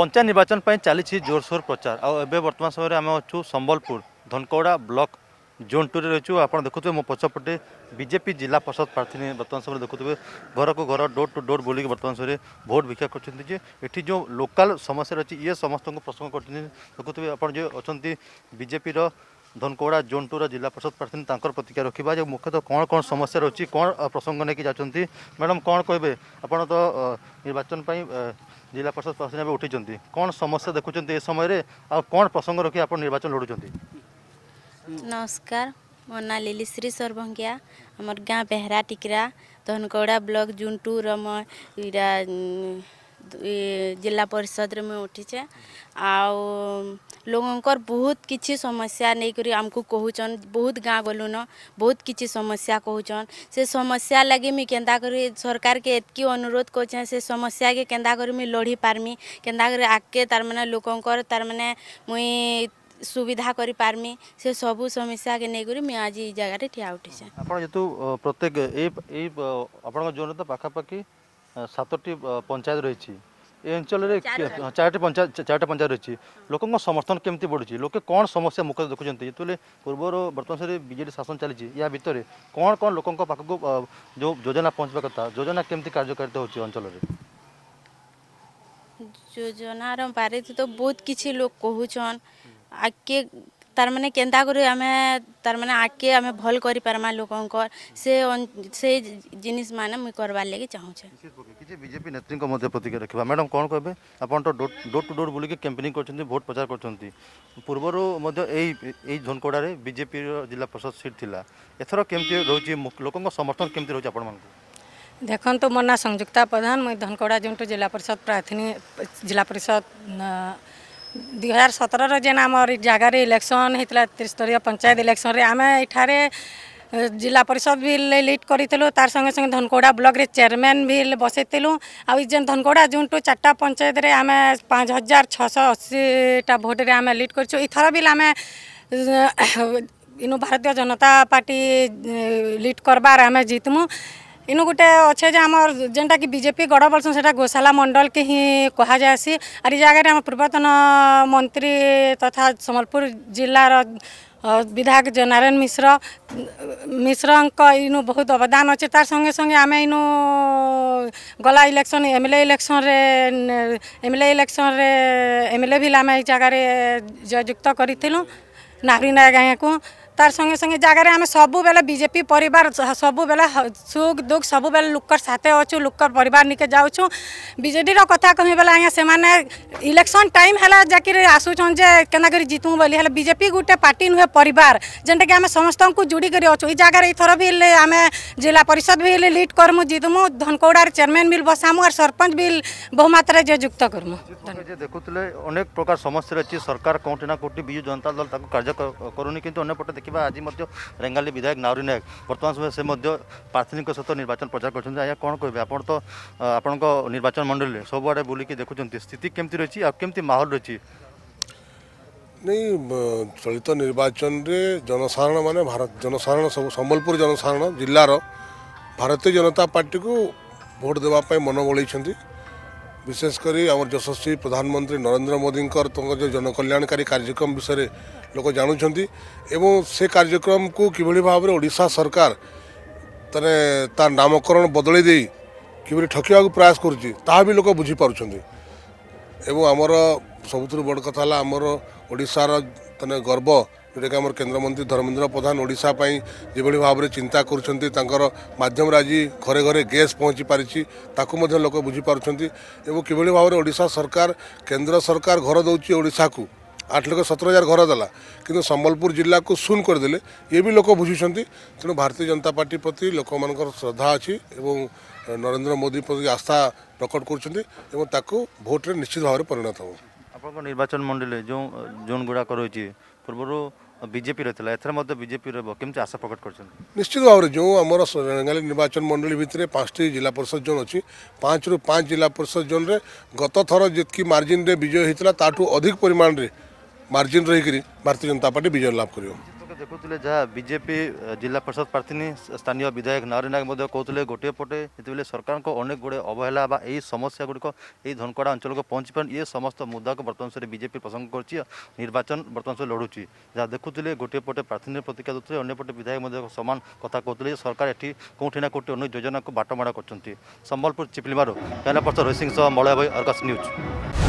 পঞ্চায়েত নির্বাচন পাই চালছি জোরসোর প্রচার আবে বর্তমান সময় আমি অছু Sambalpur Dhankauda block zone two রয়েছু আপনার দেখুবে মো পছপটে বিজেপি জেলা পরিষদ প্রার্থী বর্তমান সময় দেখুবে ঘরক ঘর ডোর টু ডোর বুলি বর্তমান সময় ভোট ভিক্ষা করছেন যে এটি যে লোকাল সমস্যা রয়েছে ইয়ে সমস্ত প্রসঙ্গ করছেন দেখুবে আপনার যে অনেক বিজেপির ধনকৌড়া জোন টু জেলা পরিষদ প্রার্থী তাঁর প্রতিক্রিয়া রাখা যে মুখ্যত কোণ কোণ সমস্যা রয়েছে কোণ প্রসঙ্গ নিয়ে যাচ্ছেন ম্যাডাম কোণ কে আপনার তো নির্বাচন পাই जिला परिषद प्रशासन एवं उठी कौन समस्या देखुं ए समय कौन प्रसंग रखी आप निर्वाचन लड़ुं नमस्कार मो ना लिलीश्री सरभंगिया आमर गाँ बेहरा टिकरा धनकौड़ा ब्लक जून टूर रम जिला परिषद में उठीचे आउ लोगंकर बहुत किसी समस्या नहीं करी आमको कहूचन बहुत गाँ गलुन बहुत किसी समस्या कहूचन से समस्या लगे मुई के सरकार के एतकी अनुरोध कर समस्या के केन्दा कर मुई लड़ी पार्मी के आगे तार मैंने लोकंकर तार मैंने मुई सुविधा कर पार्मी से सब समस्या के नहीं करी मुझे आज ये जगह ठिया उठीचे आप प्रत्येक जोन पाखापाखी সাতটি পঞ্চায়েত রয়েছে এই অঞ্চলের চারটি পঞ্চায়েত চারটা পঞ্চায়েত রয়েছে লোক সমর্থন কেমি বড়ছে লোক কম সমস্যা মুখ দেখুম যেতবে পূর্ব বর্তমান সাথে বিজেডি শাসন চালছে ইয়া ভিতরে কম কম লোক পাখক যোজনা পৌঁছবা কথা যোজনা কেমি কার্যকারিতা হচ্ছে অঞ্চলের যোজনার বারে তো বহু কিছু লোক কুচন আগে ତାର୍ ମାନେ କେନ୍ତା କରି ଆମେ ତାର୍ ମାନେ ଆଗକେ ଆମେ ଭଲ୍ କରିପାରମା ଲୋକଙ୍କର ସେ ସେ ଜିନିଷ ମାନେ ମୁଇଁ କରବାର୍ ଲାଗି ଚାହୁଁଛେ କିଛି ବିଜେପି ନେତ୍ରୀଙ୍କ ମଧ୍ୟ ପ୍ରତିକ୍ରିୟା ରଖିବା ମ୍ୟାଡ଼ାମ୍ କ'ଣ କହିବେ ଆପଣ ତ ଡୋର୍ ଟୁ ଡୋର୍ ବୁଲିକି କ୍ୟାମ୍ପେନିଂ କରିଛନ୍ତି ଭୋଟ୍ ପ୍ରଚାର କରିଛନ୍ତି ପୂର୍ବରୁ ମଧ୍ୟ ଏଇ ଏଇ ଝନକଡ଼ାରେ ବିଜେପିର ଜିଲ୍ଲା ପରିଷଦ ସିଟ୍ ଥିଲା ଏଥର କେମିତି ରହୁଛି ଲୋକଙ୍କ ସମର୍ଥନ କେମିତି ରହୁଛି ଆପଣମାନଙ୍କୁ ଦେଖନ୍ତୁ ମୋ ନାଁ ସଂଯୁକ୍ତା ପ୍ରଧାନ ମୁଇଁ ଧନକଡ଼ା ଯେଉଁଠୁ ଜିଲ୍ଲା ପରିଷଦ ପ୍ରାର୍ଥିନୀ ଜିଲ୍ଲା ପରିଷଦ ଦୁଇ हजार सतर ଯେନ୍ ଆମର ଜାଗାରେ ଇଲେକ୍ସନ୍ ହେଇଥିଲା ତ୍ରିସ୍ତରୀୟ पंचायत इलेक्शन आम ये जिला परिषद भी लिड करूँ तार संगे संगे धनकोड़ा ब्लक रे चेयरमैन भी बसईलु आई जेन धनकोड़ा जोन चार्टा पंचायत में आम पाँच हजार छःश अशीटा भोट्रे आम लिड कर इथर भारतीय जनता पार्टी लिड करबार आम जितमु ଇନୁ ଗୋଟେ ଅଛେ ଯେ ଆମର୍ ଯେନ୍ଟାକି ବିଜେପି ଗଡ଼ ବୋଲସନ୍ ସେଟା ଗୋଶାଲା ମଣ୍ଡଳକେ ହିଁ କୁହାଯାଏସି ଆର୍ ଇ ଜାଗାରେ ଆମ ପୂର୍ବତନ ମନ୍ତ୍ରୀ ତଥା ସମ୍ବଲପୁର ଜିଲ୍ଲାର ବିଧାୟକ ନାରାୟଣ ମିଶ୍ର ମିଶ୍ରଙ୍କ ଇନୁ ବହୁତ ଅବଦାନ ଅଛେ ତାର ସଙ୍ଗେ ସଙ୍ଗେ ଆମେ ଇନୁ ଗଲା ଇଲେକ୍ସନ୍ ଏମ୍ ଏଲ୍ ଏ ଇଲେକ୍ସନ୍ରେ ଏମ୍ ଏଲ୍ ଏ ଇଲେକ୍ସନ୍ରେ ଏମ୍ ଏଲ୍ ଏ ବି ଆମେ ଏଇ ଜାଗାରେ ଜୟଯୁକ୍ତ କରିଥିଲୁ ନାହୁରି ନାୟକ ଆଜ୍ଞାକୁ तार संगे संगे जगार आम सब बेले बीजेपी परिवार सब बेले सुख दुख सब बेले लुकर साथे अच्छे लुकर परिवार निके जाऊँ बीजेडी कथा कह बेलाने इलेक्शन टाइम है जैकि आसुचन जे के जितमु बोली हेल्ला बीजेपी गोटे पार्टी नुहे पर जेनटा कि आम समस्त को जोड़कर अच्छा जगार यथर भी आम जिला परिषद भी लिड करमु जितमु धनकौड़ चेयरमैन भी बसामु और सरपंच भी बहुमत जे करमु देखुले अनेक प्रकार समस्या अच्छी सरकार कौटिना कौटी विजु जनता दल कार्य करूनी कि देख ଦେଖିବା ଆଜି ମଧ୍ୟ ରେଙ୍ଗାଲି ବିଧାୟକ ନାଉରୀ ନାୟକ ବର୍ତ୍ତମାନ ସମୟରେ ସେ ମଧ୍ୟ ପ୍ରାର୍ଥୀଙ୍କ ସହିତ ନିର୍ବାଚନ ପ୍ରଚାର କରୁଛନ୍ତି ଆଜ୍ଞା କ'ଣ କହିବେ ଆପଣ ତ ଆପଣଙ୍କ ନିର୍ବାଚନ ମଣ୍ଡଳୀରେ ସବୁଆଡ଼େ ବୁଲିକି ଦେଖୁଛନ୍ତି ସ୍ଥିତି କେମିତି ରହିଛି ଆଉ କେମିତି ମାହୋଲ ରହିଛି ନାଇଁ ଚଳିତ ନିର୍ବାଚନରେ ଜନସାଧାରଣ ମାନେ ଭାରତ ଜନସାଧାରଣ ସବୁ ସମ୍ବଲପୁର ଜନସାଧାରଣ ଜିଲ୍ଲାର ଭାରତୀୟ ଜନତା ପାର୍ଟିକୁ ଭୋଟ୍ ଦେବା ପାଇଁ ମନ ବଳେଇଛନ୍ତି ବିଶେଷ କରି ଆମର ଯଶସ୍ୱୀ ପ୍ରଧାନମନ୍ତ୍ରୀ ନରେନ୍ଦ୍ର ମୋଦିଙ୍କର ତାଙ୍କ ଯେଉଁ ଜନକଲ୍ୟାଣକାରୀ କାର୍ଯ୍ୟକ୍ରମ ବିଷୟରେ ଲୋକ ଜାଣୁଛନ୍ତି ଏବଂ ସେ କାର୍ଯ୍ୟକ୍ରମକୁ କିଭଳି ଭାବରେ ଓଡ଼ିଶା ସରକାର ତାହେଲେ ତା' ନାମକରଣ ବଦଳେଇ ଦେଇ କିଭଳି ଠକିବାକୁ ପ୍ରୟାସ କରୁଛି ତାହା ବି ଲୋକ ବୁଝିପାରୁଛନ୍ତି ଏବଂ ଆମର ସବୁଥିରୁ ବଡ଼ କଥା ହେଲା ଆମର ଓଡ଼ିଶାର ତାହେଲେ ଗର୍ବ ଯେଉଁଟାକି ଆମର କେନ୍ଦ୍ରମନ୍ତ୍ରୀ ଧର୍ମେନ୍ଦ୍ର ପ୍ରଧାନ ଓଡ଼ିଶା ପାଇଁ ଯେଭଳି ଭାବରେ ଚିନ୍ତା କରୁଛନ୍ତି ତାଙ୍କର ମାଧ୍ୟମରେ ଆଜି ଘରେ ଘରେ ଗ୍ୟାସ୍ ପହଞ୍ଚି ପାରିଛି ତାକୁ ମଧ୍ୟ ଲୋକ ବୁଝିପାରୁଛନ୍ତି ଏବଂ କିଭଳି ଭାବରେ ଓଡ଼ିଶା ସରକାର କେନ୍ଦ୍ର ସରକାର ଘର ଦେଉଛି ଓଡ଼ିଶାକୁ ଆଠ ଲକ୍ଷ ସତର ହଜାର ଘର ଦେଲା କିନ୍ତୁ ସମ୍ବଲପୁର ଜିଲ୍ଲାକୁ ଶୂନ କରିଦେଲେ ଇଏ ବି ଲୋକ ବୁଝୁଛନ୍ତି ତେଣୁ ଭାରତୀୟ ଜନତା ପାର୍ଟି ପ୍ରତି ଲୋକମାନଙ୍କର ଶ୍ରଦ୍ଧା ଅଛି ଏବଂ ନରେନ୍ଦ୍ର ମୋଦି ପ୍ରତି ଆସ୍ଥା ପ୍ରକଟ କରୁଛନ୍ତି ଏବଂ ତାକୁ ଭୋଟ୍ରେ ନିଶ୍ଚିତ ଭାବରେ ପରିଣତ ହେବ ଆପଣଙ୍କ ନିର୍ବାଚନ ମଣ୍ଡଳୀରେ ଯେଉଁ ଜୋନ୍ ଗୁଡ଼ାକ ରହିଛି ପୂର୍ବରୁ ବିଜେପି ରହିଥିଲା ଏଥର ମଧ୍ୟ ବିଜେପି ରହିବ କେମିତି ଆଶା ପ୍ରକଟ କରିଛନ୍ତି ନିଶ୍ଚିତ ଭାବରେ ଯେଉଁ ଆମର ରେଙ୍ଗାଲି ନିର୍ବାଚନ ମଣ୍ଡଳୀ ଭିତରେ ପାଞ୍ଚଟି ଜିଲ୍ଲା ପରିଷଦ ଜୋନ୍ ଅଛି ପାଞ୍ଚରୁ ପାଞ୍ଚ ଜିଲ୍ଲା ପରିଷଦ ଜୋନ୍ରେ ଗତ ଥର ଯେତିକି ମାର୍ଜିନ୍ରେ ବିଜୟ ହୋଇଥିଲା ତାଠୁ ଅଧିକ ପରିମାଣରେ ମାର୍ଜିନ୍ ରହିକରି ଭାରତୀୟ ଜନତା ପାର୍ଟି ବିଜୟ ଲାଭ କରିବ देख्ले जहाँ विजेपि जिल्ला परिषद प्राथिनी स्थानीय विधायक नारी नायक गोटे पटे सरकारको अनेकगुडा अवहेला र यो समस्या गुडिक धनकडा अञ्चलको पहुप ए समस्त मुद्दाको बर्तमान सरी विजेपि प्रसंग गरु निर्वाचन बर्त लडु जहाँ देखुले गोटे पटे प्रार्थी प्रतिक्रिया दुई अन्यपटे विधायक समान कथा कि सरकार एउटा न के जोजनाको बाटोमाड गर्छ सम्बलपुर चिप्लिमु क्यमेरा पर्सन रोहित मलय भइ अरकाश न्यूज